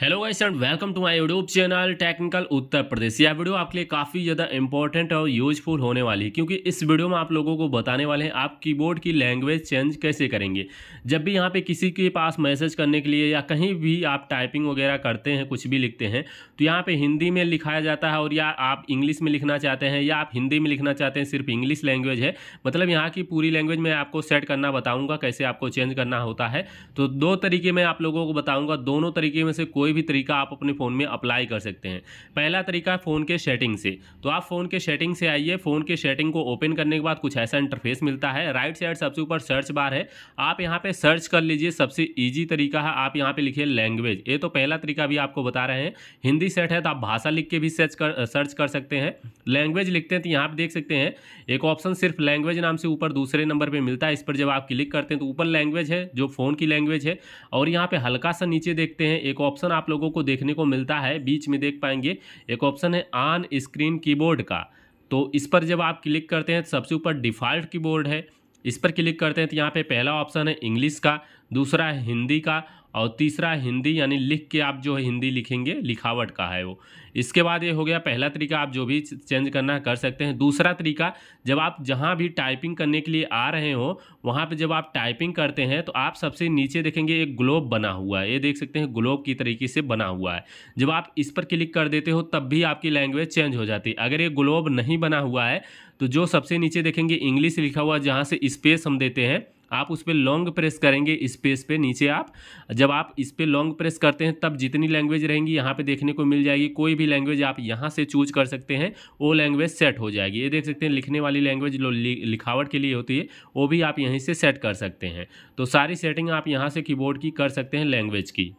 hello guys and welcome to my YouTube channel technical Uttar Pradesh यह video आपके लिए काफ़ी ज़्यादा इंपॉर्टेंट और यूजफुल होने वाली है क्योंकि इस वीडियो में आप लोगों को बताने वाले हैं आप कीबोर्ड की लैंग्वेज चेंज कैसे करेंगे जब भी यहाँ पे किसी के पास मैसेज करने के लिए या कहीं भी आप टाइपिंग वगैरह करते हैं कुछ भी लिखते हैं तो यहाँ पर हिंदी में लिखाया जाता है और या आप इंग्लिश में लिखना चाहते हैं या आप हिंदी में लिखना चाहते हैं सिर्फ इंग्लिश लैंग्वेज है मतलब यहाँ की पूरी लैंग्वेज मैं आपको सेट करना बताऊँगा कैसे आपको चेंज करना होता है तो दो तरीके में आप लोगों को बताऊँगा दोनों तरीके में से कोई कोई भी तरीका आप अपने फ़ोन में अप्लाई कर सकते हैं पहला तरीका है फ़ोन के सेटिंग से तो आप फ़ोन के सेटिंग से आइए फ़ोन के सेटिंग को ओपन करने के बाद कुछ ऐसा इंटरफेस मिलता है राइट साइड सबसे ऊपर सर्च बार है आप यहाँ पर सर्च कर लीजिए सबसे ईजी तरीका है आप यहाँ पर लिखिए लैंग्वेज ये तो पहला तरीका भी आपको बता रहे हैं हिंदी सेट है तो आप भाषा लिख के भी सर्च कर सर्च कर सकते हैं लैंग्वेज लिखते हैं तो यहाँ पर देख सकते हैं एक ऑप्शन सिर्फ लैंग्वेज नाम से ऊपर दूसरे नंबर पर मिलता है इस पर जब आप क्लिक करते हैं तो ऊपर लैंग्वेज है जो फ़ोन की लैंग्वेज है और यहाँ पे हल्का सा नीचे देखते हैं एक ऑप्शन आप लोगों को देखने को मिलता है बीच में देख पाएंगे एक ऑप्शन है ऑन स्क्रीन कीबोर्ड का तो इस पर जब आप क्लिक करते हैं तो सबसे ऊपर डिफ़ॉल्ट कीबोर्ड है इस पर क्लिक करते हैं तो यहाँ पे पहला ऑप्शन है इंग्लिश का दूसरा है हिंदी का और तीसरा हिंदी यानी लिख के आप जो है हिंदी लिखेंगे लिखावट का है वो इसके बाद ये हो गया पहला तरीका आप जो भी चेंज करना कर सकते हैं दूसरा तरीका जब आप जहाँ भी टाइपिंग करने के लिए आ रहे हो वहाँ पे जब आप टाइपिंग करते हैं तो आप सबसे नीचे देखेंगे एक ग्लोब बना हुआ है ये देख सकते हैं ग्लोब की तरीके से बना हुआ है जब आप इस पर क्लिक कर देते हो तब भी आपकी लैंग्वेज चेंज हो जाती है अगर ये ग्लोब नहीं बना हुआ है तो जो सबसे नीचे देखेंगे इंग्लिश लिखा हुआ जहाँ से स्पेस हम देते हैं आप उस पर लॉन्ग प्रेस करेंगे स्पेस पे नीचे आप जब आप इस पर लॉन्ग प्रेस करते हैं तब जितनी लैंग्वेज रहेंगी यहाँ पे देखने को मिल जाएगी कोई भी लैंग्वेज आप यहाँ से चूज कर सकते हैं वो लैंग्वेज सेट हो जाएगी ये देख सकते हैं लिखने वाली लैंग्वेज लो लिखावट के लिए होती है वो भी आप यहीं से सेट कर सकते हैं तो सारी सेटिंग आप यहाँ से कीबोर्ड की कर सकते हैं लैंग्वेज की